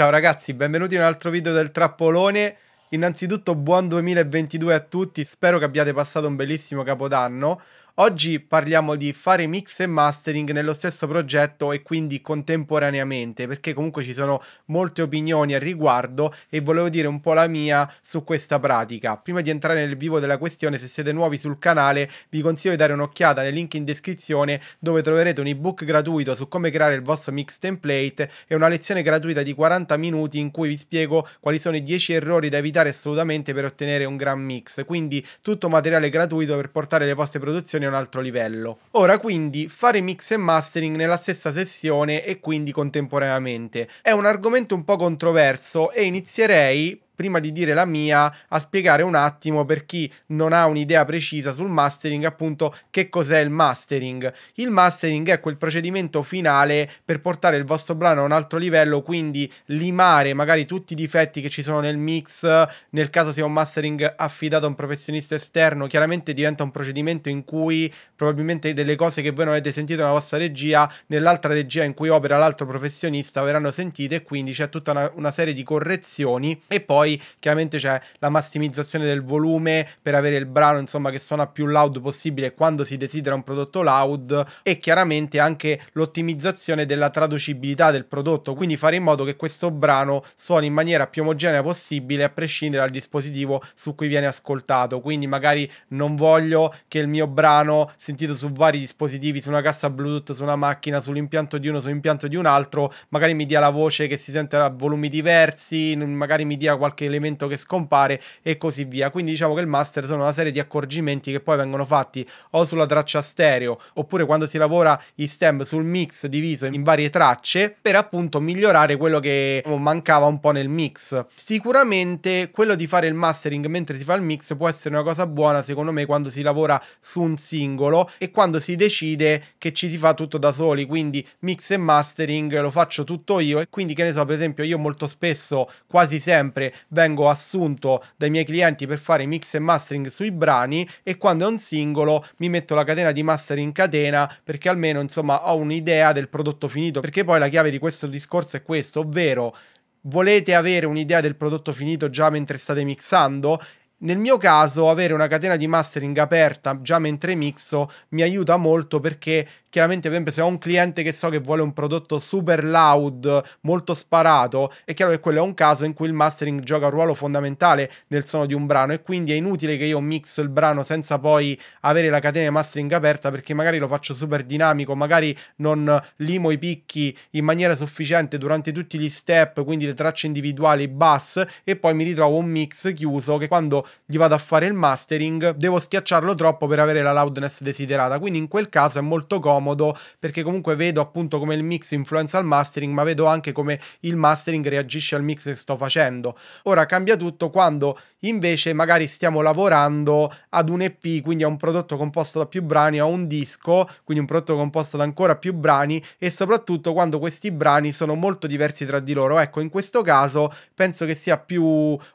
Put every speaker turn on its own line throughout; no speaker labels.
Ciao ragazzi, benvenuti in un altro video del Trappolone. Innanzitutto buon 2022 a tutti, spero che abbiate passato un bellissimo capodanno. Oggi parliamo di fare mix e mastering nello stesso progetto e quindi contemporaneamente, perché comunque ci sono molte opinioni al riguardo e volevo dire un po' la mia su questa pratica. Prima di entrare nel vivo della questione, se siete nuovi sul canale, vi consiglio di dare un'occhiata nel link in descrizione dove troverete un ebook gratuito su come creare il vostro mix template e una lezione gratuita di 40 minuti in cui vi spiego quali sono i 10 errori da evitare assolutamente per ottenere un gran mix. Quindi tutto materiale gratuito per portare le vostre produzioni un altro livello. Ora quindi fare mix e mastering nella stessa sessione e quindi contemporaneamente è un argomento un po' controverso e inizierei prima di dire la mia, a spiegare un attimo per chi non ha un'idea precisa sul mastering, appunto, che cos'è il mastering. Il mastering è quel procedimento finale per portare il vostro brano a un altro livello, quindi limare magari tutti i difetti che ci sono nel mix, nel caso sia un mastering affidato a un professionista esterno, chiaramente diventa un procedimento in cui probabilmente delle cose che voi non avete sentito nella vostra regia, nell'altra regia in cui opera l'altro professionista verranno sentite e quindi c'è tutta una, una serie di correzioni e poi poi chiaramente c'è la massimizzazione del volume per avere il brano insomma che suona più loud possibile quando si desidera un prodotto loud e chiaramente anche l'ottimizzazione della traducibilità del prodotto, quindi fare in modo che questo brano suoni in maniera più omogenea possibile a prescindere dal dispositivo su cui viene ascoltato, quindi magari non voglio che il mio brano sentito su vari dispositivi, su una cassa Bluetooth, su una macchina, sull'impianto di uno, sull'impianto di un altro, magari mi dia la voce che si sente a volumi diversi, magari mi dia qualche qualche elemento che scompare e così via. Quindi diciamo che il master sono una serie di accorgimenti che poi vengono fatti o sulla traccia stereo oppure quando si lavora i stem sul mix diviso in varie tracce per appunto migliorare quello che mancava un po' nel mix. Sicuramente quello di fare il mastering mentre si fa il mix può essere una cosa buona secondo me quando si lavora su un singolo e quando si decide che ci si fa tutto da soli, quindi mix e mastering lo faccio tutto io e quindi che ne so, per esempio io molto spesso, quasi sempre vengo assunto dai miei clienti per fare mix e mastering sui brani e quando è un singolo mi metto la catena di mastering in catena perché almeno insomma ho un'idea del prodotto finito perché poi la chiave di questo discorso è questo ovvero volete avere un'idea del prodotto finito già mentre state mixando nel mio caso avere una catena di mastering aperta già mentre mixo mi aiuta molto perché chiaramente per esempio se ho un cliente che so che vuole un prodotto super loud, molto sparato, è chiaro che quello è un caso in cui il mastering gioca un ruolo fondamentale nel suono di un brano e quindi è inutile che io mixo il brano senza poi avere la catena di mastering aperta perché magari lo faccio super dinamico, magari non limo i picchi in maniera sufficiente durante tutti gli step, quindi le tracce individuali, i bass e poi mi ritrovo un mix chiuso che quando gli vado a fare il mastering, devo schiacciarlo troppo per avere la loudness desiderata, quindi in quel caso è molto comodo perché comunque vedo appunto come il mix influenza il mastering, ma vedo anche come il mastering reagisce al mix che sto facendo. Ora cambia tutto quando invece magari stiamo lavorando ad un EP, quindi a un prodotto composto da più brani, a un disco, quindi un prodotto composto da ancora più brani e soprattutto quando questi brani sono molto diversi tra di loro. Ecco, in questo caso penso che sia più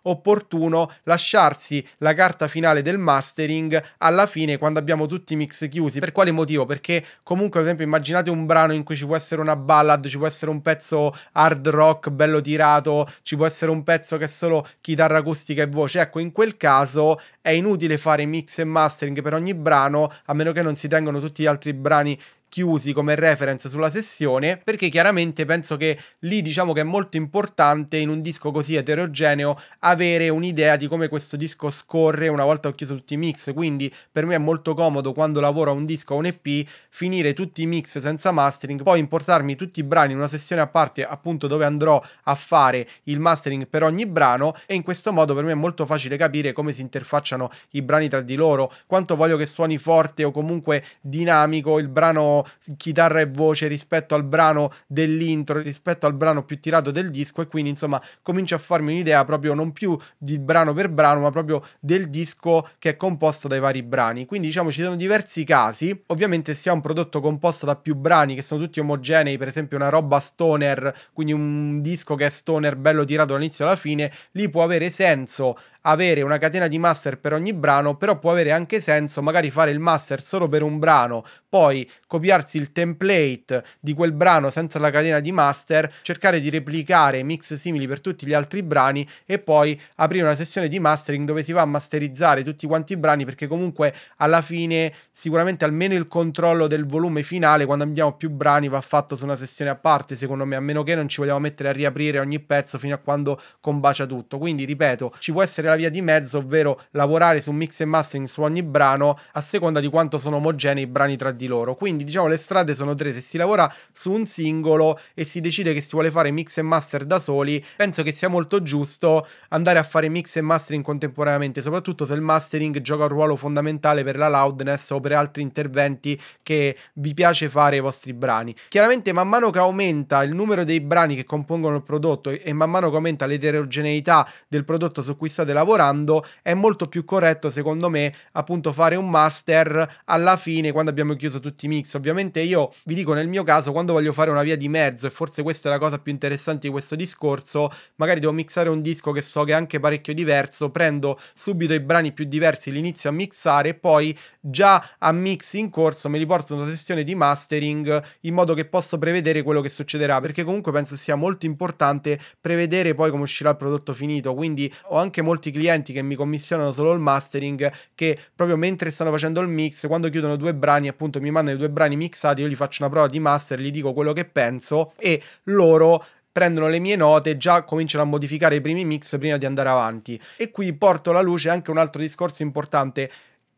opportuno lasciarsi ragazzi la carta finale del mastering alla fine quando abbiamo tutti i mix chiusi. Per quale motivo? Perché comunque ad esempio immaginate un brano in cui ci può essere una ballad, ci può essere un pezzo hard rock bello tirato, ci può essere un pezzo che è solo chitarra acustica e voce. Ecco, in quel caso è inutile fare mix e mastering per ogni brano a meno che non si tengano tutti gli altri brani chiusi come reference sulla sessione perché chiaramente penso che lì diciamo che è molto importante in un disco così eterogeneo avere un'idea di come questo disco scorre una volta ho chiuso tutti i mix quindi per me è molto comodo quando lavoro a un disco o un EP finire tutti i mix senza mastering poi importarmi tutti i brani in una sessione a parte appunto dove andrò a fare il mastering per ogni brano e in questo modo per me è molto facile capire come si interfacciano i brani tra di loro quanto voglio che suoni forte o comunque dinamico il brano chitarra e voce rispetto al brano dell'intro, rispetto al brano più tirato del disco e quindi insomma comincio a farmi un'idea proprio non più di brano per brano ma proprio del disco che è composto dai vari brani. Quindi diciamo ci sono diversi casi, ovviamente se è un prodotto composto da più brani che sono tutti omogenei, per esempio una roba stoner, quindi un disco che è stoner bello tirato dall'inizio alla fine, lì può avere senso avere una catena di master per ogni brano, però può avere anche senso magari fare il master solo per un brano, poi copiarsi il template di quel brano senza la catena di master, cercare di replicare mix simili per tutti gli altri brani e poi aprire una sessione di mastering dove si va a masterizzare tutti quanti i brani perché comunque alla fine sicuramente almeno il controllo del volume finale quando abbiamo più brani va fatto su una sessione a parte, secondo me, a meno che non ci vogliamo mettere a riaprire ogni pezzo fino a quando combacia tutto. Quindi ripeto, ci può essere la la via di mezzo, ovvero lavorare su mix e mastering su ogni brano a seconda di quanto sono omogenei i brani tra di loro. Quindi diciamo le strade sono tre, se si lavora su un singolo e si decide che si vuole fare mix e master da soli, penso che sia molto giusto andare a fare mix e mastering contemporaneamente, soprattutto se il mastering gioca un ruolo fondamentale per la loudness o per altri interventi che vi piace fare ai vostri brani. Chiaramente man mano che aumenta il numero dei brani che compongono il prodotto e man mano che aumenta l'eterogeneità del prodotto su cui state lavorando, lavorando, è molto più corretto secondo me appunto fare un master alla fine quando abbiamo chiuso tutti i mix. Ovviamente io vi dico nel mio caso quando voglio fare una via di mezzo e forse questa è la cosa più interessante di questo discorso, magari devo mixare un disco che so che è anche parecchio diverso, prendo subito i brani più diversi, li inizio a mixare e poi già a mix in corso me li porto in una sessione di mastering in modo che posso prevedere quello che succederà perché comunque penso sia molto importante prevedere poi come uscirà il prodotto finito quindi ho anche molti clienti che mi commissionano solo il mastering che proprio mentre stanno facendo il mix, quando chiudono due brani, appunto mi mandano i due brani mixati, io gli faccio una prova di master, gli dico quello che penso e loro prendono le mie note, già cominciano a modificare i primi mix prima di andare avanti. E qui porto alla luce anche un altro discorso importante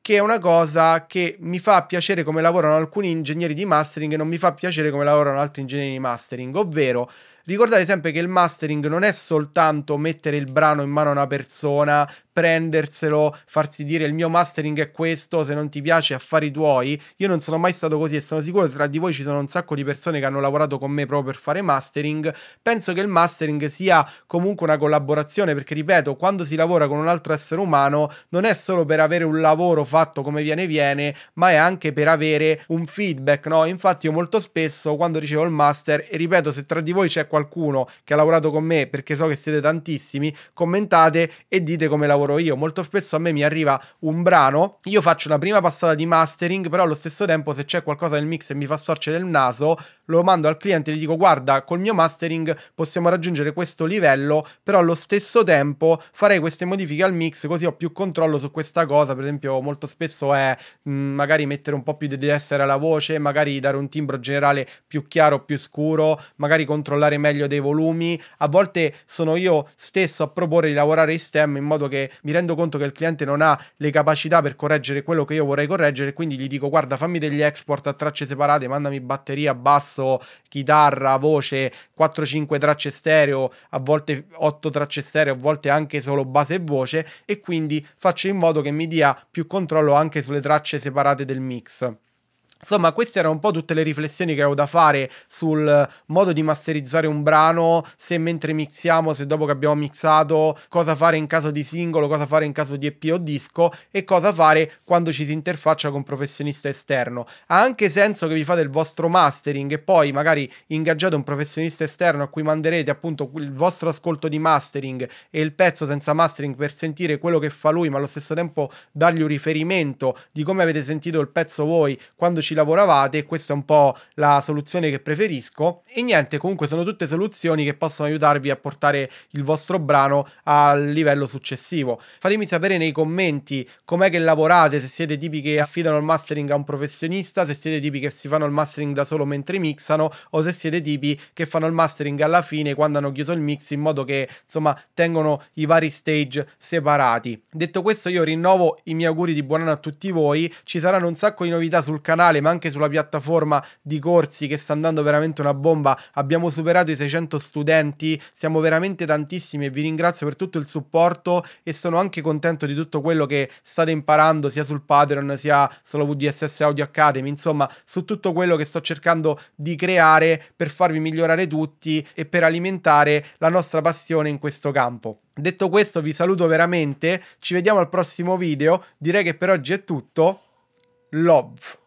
che è una cosa che mi fa piacere come lavorano alcuni ingegneri di mastering e non mi fa piacere come lavorano altri ingegneri di mastering, ovvero ricordate sempre che il mastering non è soltanto mettere il brano in mano a una persona, prenderselo, farsi dire il mio mastering è questo, se non ti piace affari tuoi. Io non sono mai stato così e sono sicuro che tra di voi ci sono un sacco di persone che hanno lavorato con me proprio per fare mastering. Penso che il mastering sia comunque una collaborazione perché ripeto, quando si lavora con un altro essere umano non è solo per avere un lavoro fatto fatto come viene viene, ma è anche per avere un feedback, no? Infatti io molto spesso quando ricevo il master, e ripeto, se tra di voi c'è qualcuno che ha lavorato con me, perché so che siete tantissimi, commentate e dite come lavoro io. Molto spesso a me mi arriva un brano, io faccio una prima passata di mastering, però allo stesso tempo se c'è qualcosa nel mix e mi fa sorgere il naso, lo mando al cliente e gli dico guarda, col mio mastering possiamo raggiungere questo livello, però allo stesso tempo farei queste modifiche al mix così ho più controllo su questa cosa, per esempio molto fatto spesso è mh, mm, magari mettere un po' più di essere alla voce, magari dare un timbro generale più chiaro, più scuro, magari controllare meglio dei volumi. A volte sono io stesso a proporre di lavorare in stem in modo che mi rendo conto che il cliente non ha le capacità per correggere quello che io vorrei correggere, quindi gli dico guarda fammi degli export a tracce separate, mandami batteria, basso, chitarra, voce, 4-5 tracce stereo, a volte 8 tracce stereo, a volte anche solo base e voce e quindi faccio in modo che mi dia più controllo controllo anche sulle tracce separate del mix. Insomma, queste erano un po' tutte le riflessioni che avevo da fare sul modo di masterizzare un brano, se mentre mixiamo, se dopo che abbiamo mixato, cosa fare in caso di singolo, cosa fare in caso di EP o disco e cosa fare quando ci si interfaccia con un professionista esterno. Ha anche senso che vi fate il vostro mastering e poi magari ingaggiate un professionista esterno a cui manderete appunto il vostro ascolto di mastering e il pezzo senza mastering per sentire quello che fa lui, ma allo stesso tempo dargli un riferimento di come avete sentito il pezzo voi quando ci ci lavoravate e questa è un po' la soluzione che preferisco. E niente, comunque sono tutte soluzioni che possono aiutarvi a portare il vostro brano al livello successivo. Fatemi sapere nei commenti com'è che lavorate, se siete tipi che affidano il mastering a un professionista, se siete tipi che si fanno il mastering da solo mentre mixano o se siete tipi che fanno il mastering alla fine quando hanno chiuso il mix in modo che insomma tengono i vari stage separati. Detto questo io rinnovo i miei auguri di buon anno a tutti voi, ci saranno un sacco di novità sul canale canale, ma anche sulla piattaforma di corsi che sta andando veramente una bomba. Abbiamo superato i 600 studenti, siamo veramente tantissimi e vi ringrazio per tutto il supporto e sono anche contento di tutto quello che state imparando sia sul Patreon sia solo VDSS Audio Academy, insomma, su tutto quello che sto cercando di creare per farvi migliorare tutti e per alimentare la nostra passione in questo campo. Detto questo vi saluto veramente, ci vediamo al prossimo video, direi che per oggi è tutto, love!